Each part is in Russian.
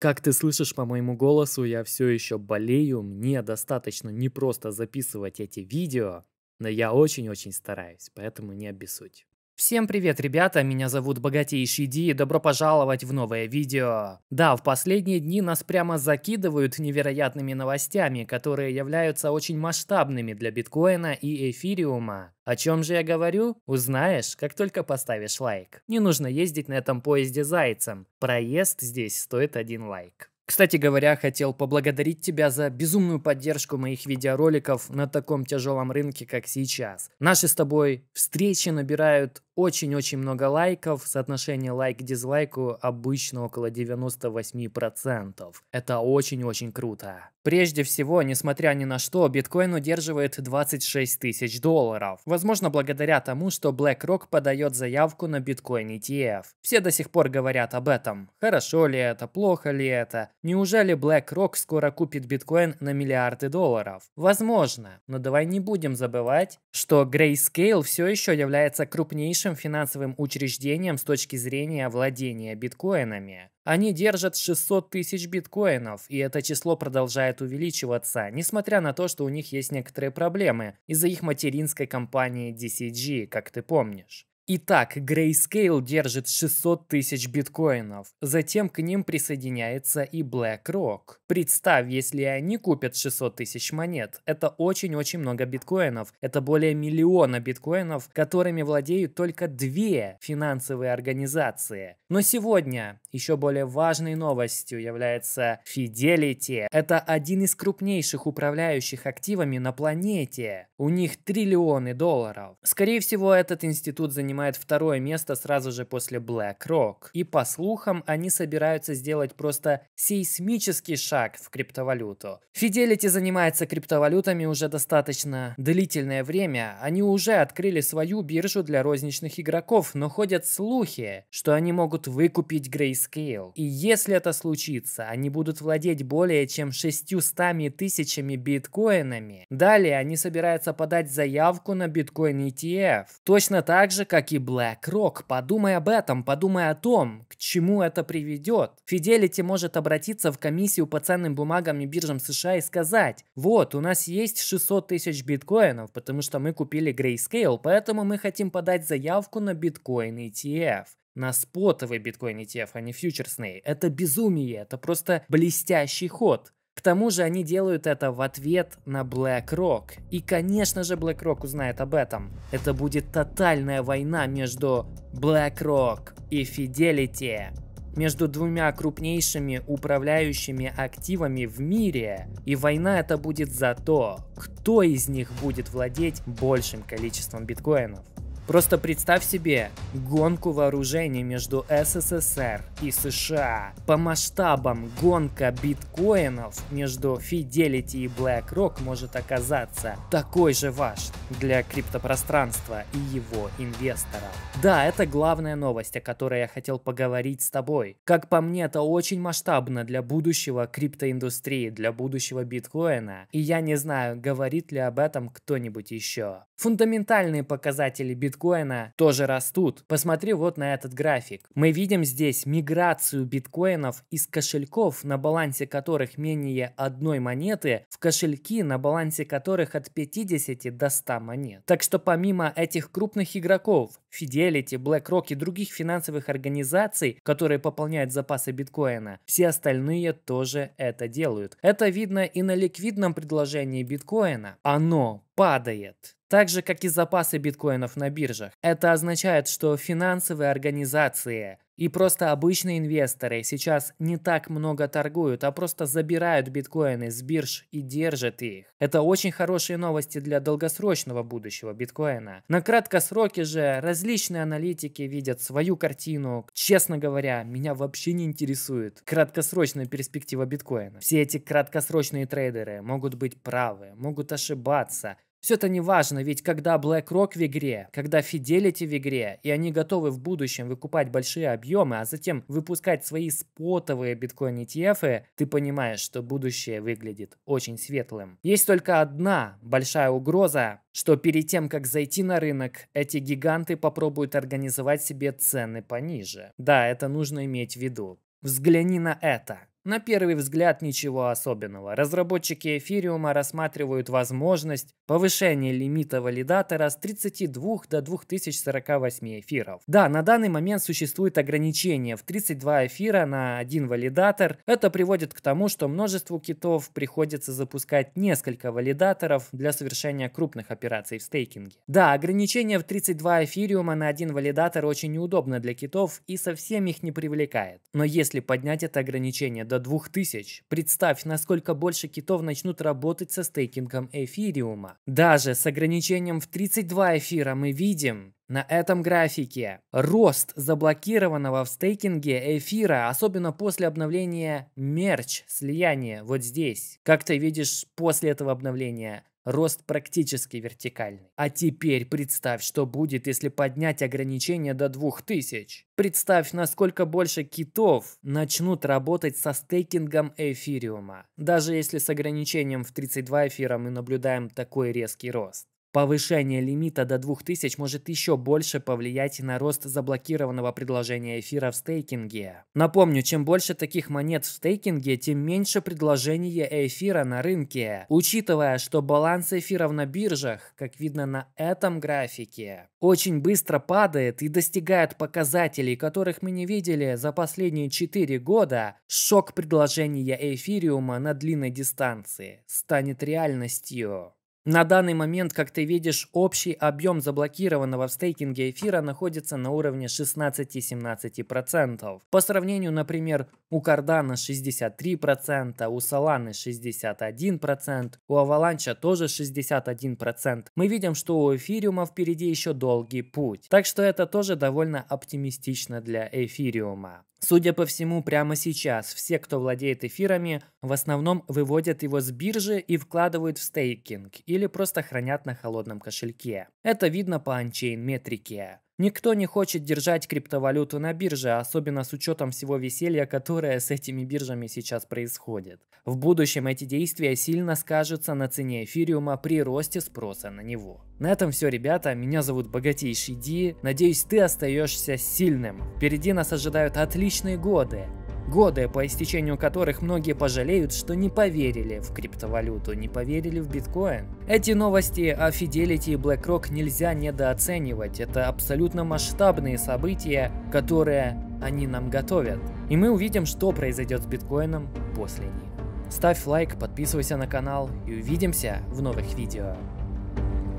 Как ты слышишь по моему голосу, я все еще болею, мне достаточно не просто записывать эти видео, но я очень-очень стараюсь, поэтому не обессудь. Всем привет, ребята, меня зовут Богатейший Ди и добро пожаловать в новое видео. Да, в последние дни нас прямо закидывают невероятными новостями, которые являются очень масштабными для биткоина и эфириума. О чем же я говорю? Узнаешь, как только поставишь лайк. Не нужно ездить на этом поезде зайцем. Проезд здесь стоит один лайк. Кстати говоря, хотел поблагодарить тебя за безумную поддержку моих видеороликов на таком тяжелом рынке, как сейчас. Наши с тобой встречи набирают очень-очень много лайков, соотношение лайк к дизлайку обычно около 98%. Это очень-очень круто. Прежде всего, несмотря ни на что, биткоин удерживает 26 тысяч долларов. Возможно, благодаря тому, что BlackRock подает заявку на биткоин ETF. Все до сих пор говорят об этом. Хорошо ли это, плохо ли это? Неужели BlackRock скоро купит биткоин на миллиарды долларов? Возможно, но давай не будем забывать, что Grayscale все еще является крупнейшим крупнейшим финансовым учреждением с точки зрения владения биткоинами. Они держат 600 тысяч биткоинов, и это число продолжает увеличиваться, несмотря на то, что у них есть некоторые проблемы из-за их материнской компании DCG, как ты помнишь. Итак, Grayscale держит 600 тысяч биткоинов. Затем к ним присоединяется и BlackRock. Представь, если они купят 600 тысяч монет. Это очень-очень много биткоинов. Это более миллиона биткоинов, которыми владеют только две финансовые организации. Но сегодня еще более важной новостью является Fidelity. Это один из крупнейших управляющих активами на планете. У них триллионы долларов. Скорее всего, этот институт занимается занимает второе место сразу же после BlackRock. И по слухам, они собираются сделать просто сейсмический шаг в криптовалюту. Fidelity занимается криптовалютами уже достаточно длительное время. Они уже открыли свою биржу для розничных игроков, но ходят слухи, что они могут выкупить Grayscale. И если это случится, они будут владеть более чем 600 тысячами биткоинами. Далее они собираются подать заявку на биткоин ETF. Точно так же, как Марки BlackRock, подумай об этом, подумай о том, к чему это приведет. Fidelity может обратиться в комиссию по ценным бумагам и биржам США и сказать, вот, у нас есть 600 тысяч биткоинов, потому что мы купили Grayscale, поэтому мы хотим подать заявку на биткоин ETF на спотовый биткоин ETF, а не фьючерсный. Это безумие, это просто блестящий ход. К тому же они делают это в ответ на BlackRock. И, конечно же, BlackRock узнает об этом. Это будет тотальная война между BlackRock и Fidelity между двумя крупнейшими управляющими активами в мире, и война это будет за то, кто из них будет владеть большим количеством биткоинов. Просто представь себе гонку вооружений между СССР и США. По масштабам гонка биткоинов между Fidelity и BlackRock может оказаться такой же важной для криптопространства и его инвесторов. Да, это главная новость, о которой я хотел поговорить с тобой. Как по мне, это очень масштабно для будущего криптоиндустрии, для будущего биткоина. И я не знаю, говорит ли об этом кто-нибудь еще. Фундаментальные показатели биткоина биткоина тоже растут. Посмотри вот на этот график. Мы видим здесь миграцию биткоинов из кошельков, на балансе которых менее одной монеты, в кошельки, на балансе которых от 50 до 100 монет. Так что помимо этих крупных игроков, Fidelity, BlackRock и других финансовых организаций, которые пополняют запасы биткоина, все остальные тоже это делают. Это видно и на ликвидном предложении биткоина. Оно падает так же как и запасы биткоинов на биржах. Это означает, что финансовые организации и просто обычные инвесторы сейчас не так много торгуют, а просто забирают биткоины с бирж и держат их. Это очень хорошие новости для долгосрочного будущего биткоина. На краткосроке же различные аналитики видят свою картину. Честно говоря, меня вообще не интересует краткосрочная перспектива биткоина. Все эти краткосрочные трейдеры могут быть правы, могут ошибаться – все это не важно, ведь когда BlackRock в игре, когда Fidelity в игре, и они готовы в будущем выкупать большие объемы, а затем выпускать свои спотовые биткоин ETF, ты понимаешь, что будущее выглядит очень светлым. Есть только одна большая угроза, что перед тем, как зайти на рынок, эти гиганты попробуют организовать себе цены пониже. Да, это нужно иметь в виду. Взгляни на это. На первый взгляд ничего особенного. Разработчики эфириума рассматривают возможность повышения лимита валидатора с 32 до 2048 эфиров. Да, на данный момент существует ограничение в 32 эфира на один валидатор. Это приводит к тому, что множеству китов приходится запускать несколько валидаторов для совершения крупных операций в стейкинге. Да, ограничение в 32 эфириума на один валидатор очень неудобно для китов и совсем их не привлекает. Но если поднять это ограничение до 2000. Представь, насколько больше китов начнут работать со стейкингом эфириума. Даже с ограничением в 32 эфира мы видим, на этом графике рост заблокированного в стейкинге эфира, особенно после обновления мерч, слияния, вот здесь. Как ты видишь, после этого обновления Рост практически вертикальный. А теперь представь, что будет, если поднять ограничение до 2000. Представь, насколько больше китов начнут работать со стейкингом эфириума. Даже если с ограничением в 32 эфира мы наблюдаем такой резкий рост. Повышение лимита до 2000 может еще больше повлиять на рост заблокированного предложения эфира в стейкинге. Напомню, чем больше таких монет в стейкинге, тем меньше предложения эфира на рынке, учитывая, что баланс эфиров на биржах, как видно на этом графике, очень быстро падает и достигает показателей, которых мы не видели за последние 4 года, шок предложения эфириума на длинной дистанции станет реальностью. На данный момент, как ты видишь, общий объем заблокированного в стейкинге эфира находится на уровне 16-17%. По сравнению, например, у Cardano 63%, у Solana 61%, у Аваланча тоже 61%. Мы видим, что у эфириума впереди еще долгий путь. Так что это тоже довольно оптимистично для эфириума. Судя по всему, прямо сейчас все, кто владеет эфирами, в основном выводят его с биржи и вкладывают в стейкинг или просто хранят на холодном кошельке. Это видно по анчейн метрике. Никто не хочет держать криптовалюту на бирже, особенно с учетом всего веселья, которое с этими биржами сейчас происходит. В будущем эти действия сильно скажутся на цене эфириума при росте спроса на него. На этом все, ребята. Меня зовут Богатейший Ди. Надеюсь, ты остаешься сильным. Впереди нас ожидают отличные годы. Годы, по истечению которых многие пожалеют, что не поверили в криптовалюту, не поверили в биткоин. Эти новости о Fidelity и BlackRock нельзя недооценивать. Это абсолютно масштабные события, которые они нам готовят. И мы увидим, что произойдет с биткоином после них. Ставь лайк, подписывайся на канал и увидимся в новых видео.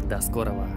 До скорого!